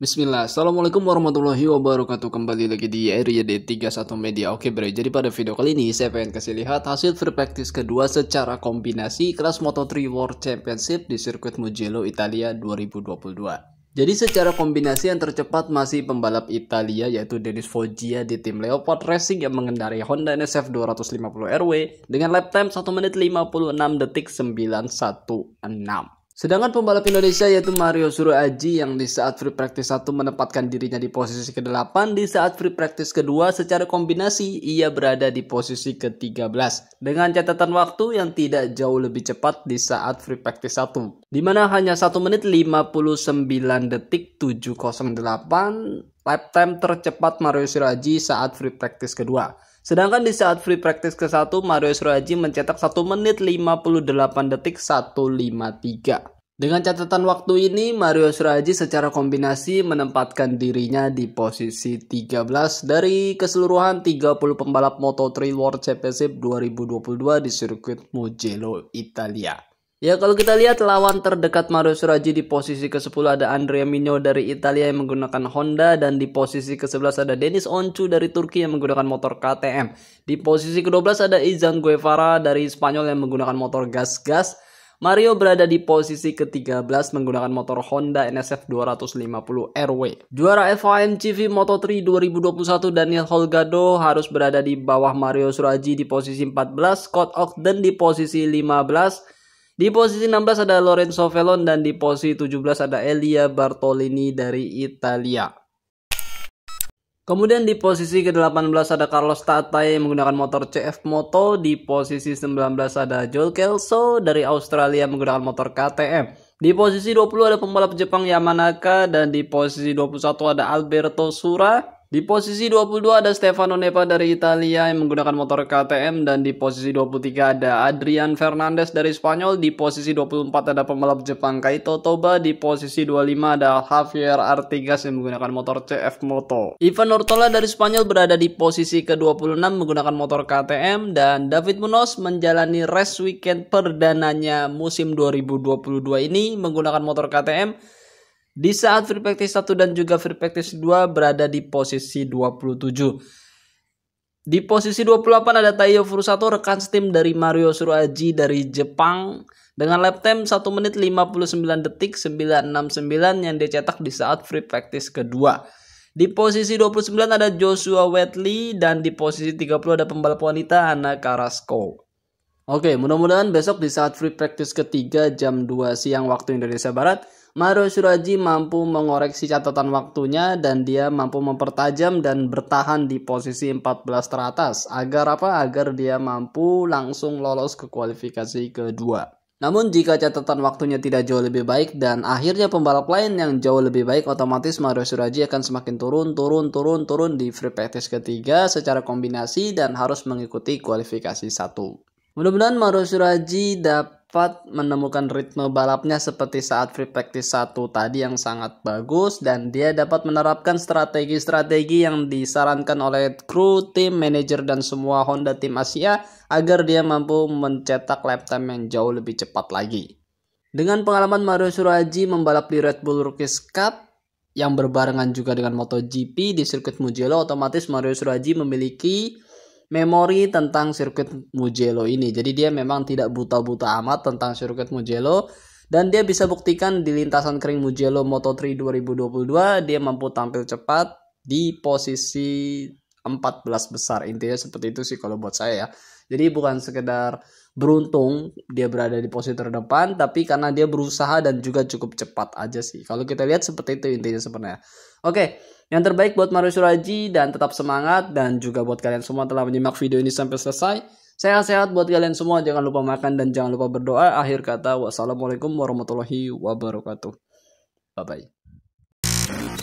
Bismillah, Assalamualaikum warahmatullahi wabarakatuh Kembali lagi di area D31 Media Oke Bro. jadi pada video kali ini saya pengen kasih lihat hasil free practice kedua secara kombinasi kelas Moto3 World Championship di sirkuit Mugello, Italia 2022 jadi secara kombinasi yang tercepat masih pembalap Italia yaitu Denis Foggia di tim Leopard Racing yang mengendarai Honda NSF 250 RW dengan lap time 1 menit 56 detik 916. Sedangkan pembalap Indonesia yaitu Mario Suroaji yang di saat free practice 1 menempatkan dirinya di posisi ke-8, di saat free practice kedua secara kombinasi ia berada di posisi ke-13 dengan catatan waktu yang tidak jauh lebih cepat di saat free practice 1 di mana hanya 1 menit 59 detik 708 lap time tercepat Mario Suroaji saat free practice kedua. Sedangkan di saat free practice ke-1, Mario Suraji mencetak 1 menit 58 detik 153. Dengan catatan waktu ini, Mario Suraji secara kombinasi menempatkan dirinya di posisi 13 dari keseluruhan 30 pembalap Moto3 World Championship 2022 di sirkuit Mugello, Italia. Ya kalau kita lihat lawan terdekat Mario Suraji di posisi ke-10 ada Andrea Mino dari Italia yang menggunakan Honda dan di posisi ke-11 ada Denis Oncu dari Turki yang menggunakan motor KTM. Di posisi ke-12 ada Izan Guevara dari Spanyol yang menggunakan motor gas-gas. Mario berada di posisi ke-13 menggunakan motor Honda NSF 250 RW. Juara FIM FIMCV Moto3 2021 Daniel Holgado harus berada di bawah Mario Suraji di posisi 14, Scott Ogden di posisi 15, di posisi 16 ada Lorenzo Felon dan di posisi 17 ada Elia Bartolini dari Italia. Kemudian di posisi ke-18 ada Carlos Tatai menggunakan motor CF Moto. Di posisi 19 ada Joel Kelso dari Australia menggunakan motor KTM. Di posisi 20 ada pembalap Jepang Yamanaka dan di posisi 21 ada Alberto Sura di posisi 22 ada Stefano Nepa dari Italia yang menggunakan motor KTM dan di posisi 23 ada Adrian Fernandez dari Spanyol, di posisi 24 ada pembalap Jepang Kaito Toba, di posisi 25 ada Javier Artigas yang menggunakan motor CF Moto. Ivan Ortola dari Spanyol berada di posisi ke-26 menggunakan motor KTM dan David Munoz menjalani race weekend perdananya musim 2022 ini menggunakan motor KTM di saat free practice 1 dan juga free practice 2 berada di posisi 27. Di posisi 28 ada Taiyo Furusato rekan tim dari Mario Suraji dari Jepang dengan lap time 1 menit 59 detik 969 yang dicetak di saat free practice kedua. Di posisi 29 ada Joshua Wetley dan di posisi 30 ada pembalap wanita Hana Carrasco. Oke, mudah-mudahan besok di saat free practice ketiga jam 2 siang waktu Indonesia Barat Maro Suraji mampu mengoreksi catatan waktunya dan dia mampu mempertajam dan bertahan di posisi 14 teratas agar apa? Agar dia mampu langsung lolos ke kualifikasi kedua. Namun jika catatan waktunya tidak jauh lebih baik dan akhirnya pembalap lain yang jauh lebih baik otomatis Mario Suraji akan semakin turun turun turun turun di free practice ketiga secara kombinasi dan harus mengikuti kualifikasi satu. Mudah-mudahan Mario Suraji dapat dapat menemukan ritme balapnya seperti saat free practice 1 tadi yang sangat bagus dan dia dapat menerapkan strategi-strategi yang disarankan oleh kru, tim, manajer dan semua Honda tim Asia agar dia mampu mencetak lap time yang jauh lebih cepat lagi. Dengan pengalaman Mario Suraji membalap di Red Bull Rookies Cup yang berbarengan juga dengan MotoGP di sirkuit Mugello otomatis Mario Suraji memiliki memori tentang sirkuit Mugello ini. Jadi dia memang tidak buta-buta amat tentang sirkuit Mugello dan dia bisa buktikan di lintasan kering Mugello Moto3 2022 dia mampu tampil cepat di posisi 14 besar. Intinya seperti itu sih kalau buat saya ya. Jadi bukan sekedar beruntung dia berada di posisi terdepan, tapi karena dia berusaha dan juga cukup cepat aja sih. Kalau kita lihat seperti itu intinya sebenarnya. Oke, yang terbaik buat Mario Suraji dan tetap semangat dan juga buat kalian semua telah menyimak video ini sampai selesai. Sehat-sehat buat kalian semua, jangan lupa makan dan jangan lupa berdoa. Akhir kata, wassalamualaikum warahmatullahi wabarakatuh. Bye-bye.